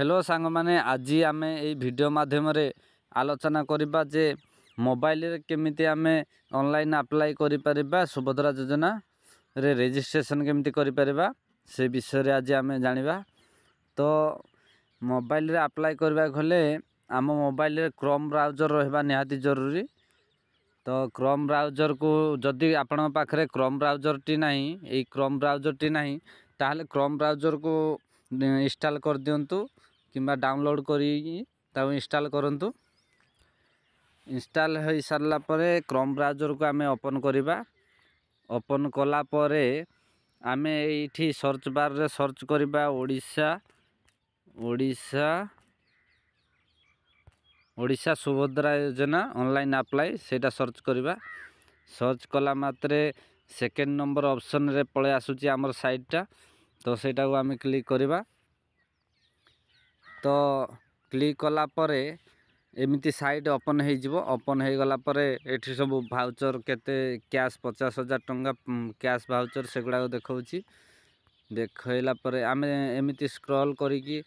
hello ସାଙ୍ଗମାନେ ଆଜି ଆମେ ଏଇ ଭିଡ଼ିଓ ମାଧ୍ୟମରେ ଆଲୋଚନା କରିବା ଯେ ମୋବାଇଲରେ କେମିତି ଆମେ ଅନଲାଇନ୍ ଆପ୍ଲାଏ କରିପାରିବା ସୁଭଦ୍ରା ଯୋଜନାରେ ରେଜିଷ୍ଟ୍ରେସନ୍ କେମିତି କରିପାରିବା ସେ ବିଷୟରେ ଆଜି ଆମେ ଜାଣିବା ତ ମୋବାଇଲରେ ଆପ୍ଲାଏ କରିବାକୁ ହେଲେ ଆମ ମୋବାଇଲରେ କ୍ରୋମ୍ ବ୍ରାଉଜର୍ ରହିବା ନିହାତି ଜରୁରୀ ତ କ୍ରୋମ୍ ବ୍ରାଉଜର୍କୁ ଯଦି ଆପଣଙ୍କ ପାଖରେ କ୍ରୋମ୍ ବ୍ରାଉଜର୍ଟି ନାହିଁ ଏଇ କ୍ରୋମ୍ ବ୍ରାଉଜର୍ଟି ନାହିଁ ତାହେଲେ କ୍ରୋମ୍ ବ୍ରାଉଜର୍କୁ ଇନଷ୍ଟାଲ୍ କରିଦିଅନ୍ତୁ କିମ୍ବା ଡାଉନଲୋଡ଼୍ କରିକି ତାକୁ ଇନଷ୍ଟଲ୍ କରନ୍ତୁ ଇନଷ୍ଟଲ୍ ହୋଇସାରିଲା ପରେ କ୍ରମ ବ୍ରାଉଜର୍କୁ ଆମେ ଓପନ୍ କରିବା ଓପନ୍ କଲା ପରେ ଆମେ ଏଇଠି ସର୍ଚ୍ଚ ବାର୍ରେ ସର୍ଚ୍ଚ କରିବା ଓଡ଼ିଶା ଓଡ଼ିଶା ଓଡ଼ିଶା ସୁଭଦ୍ରା ଯୋଜନା ଅନଲାଇନ୍ ଆପ୍ଲାଏ ସେଇଟା ସର୍ଚ୍ଚ କରିବା ସର୍ଚ୍ଚ କଲା ମାତ୍ରେ ସେକେଣ୍ଡ ନମ୍ବର ଅପସନ୍ରେ ପଳେଇ ଆସୁଛି ଆମର ସାଇଟ୍ଟା ତ ସେଇଟାକୁ ଆମେ କ୍ଲିକ୍ କରିବା ତ କ୍ଲିକ୍ କଲା ପରେ ଏମିତି ସାଇଟ୍ ଓପନ୍ ହେଇଯିବ ଓପନ୍ ହେଇଗଲା ପରେ ଏଠି ସବୁ ଭାଉଚର୍ କେତେ କ୍ୟାସ୍ ପଚାଶ ହଜାର ଟଙ୍କା କ୍ୟାସ୍ ଭାଉଚର୍ ସେଗୁଡ଼ାକ ଦେଖାଉଛି ଦେଖାଇଲା ପରେ ଆମେ ଏମିତି ସ୍କ୍ରଲ୍ କରିକି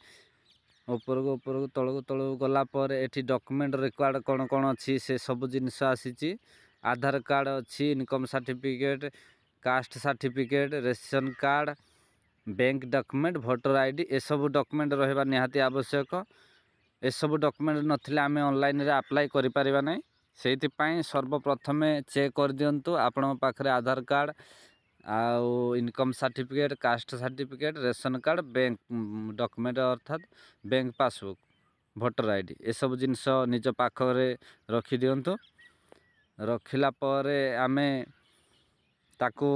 ଉପରକୁ ଉପରକୁ ତଳକୁ ତଳକୁ ଗଲା ପରେ ଏଠି ଡକ୍ୟୁମେଣ୍ଟ ରେକର୍ଡ଼ କ'ଣ କ'ଣ ଅଛି ସେ ସବୁ ଜିନିଷ ଆସିଛି ଆଧାର କାର୍ଡ଼ ଅଛି income certificate caste certificate ration card bank document voter I D ଏସବୁ ଡକ୍ୟୁମେଣ୍ଟ ରହିବା ନିହାତି ଆବଶ୍ୟକ ଏସବୁ ଡକ୍ୟୁମେଣ୍ଟ ନଥିଲେ ଆମେ ଅନଲାଇନ୍ରେ ଆପ୍ଲାଏ କରିପାରିବା ନାହିଁ ସେଇଥିପାଇଁ ସର୍ବପ୍ରଥମେ ଚେକ୍ କରିଦିଅନ୍ତୁ ଆପଣଙ୍କ ପାଖରେ ଆଧାର କାର୍ଡ଼ ଆଉ income certificate caste certificate ration card bank document ଅର୍ଥାତ୍ bank passbook voter I D ଏସବୁ ଜିନିଷ ନିଜ ପାଖରେ ରଖିଦିଅନ୍ତୁ ରଖିଲା ପରେ ଆମେ ତାକୁ